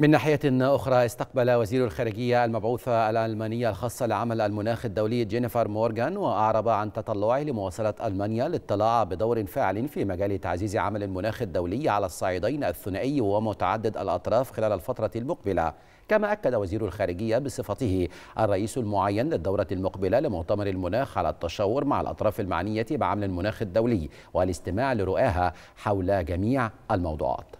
من ناحية أخرى استقبل وزير الخارجية المبعوثة الألمانية الخاصة لعمل المناخ الدولي جينيفر مورغان وأعرب عن تطلعه لمواصلة ألمانيا للاطلاع بدور فاعل في مجال تعزيز عمل المناخ الدولي على الصعيدين الثنائي ومتعدد الأطراف خلال الفترة المقبلة كما أكد وزير الخارجية بصفته الرئيس المعين للدورة المقبلة لمؤتمر المناخ على التشاور مع الأطراف المعنية بعمل المناخ الدولي والاستماع لرؤاها حول جميع الموضوعات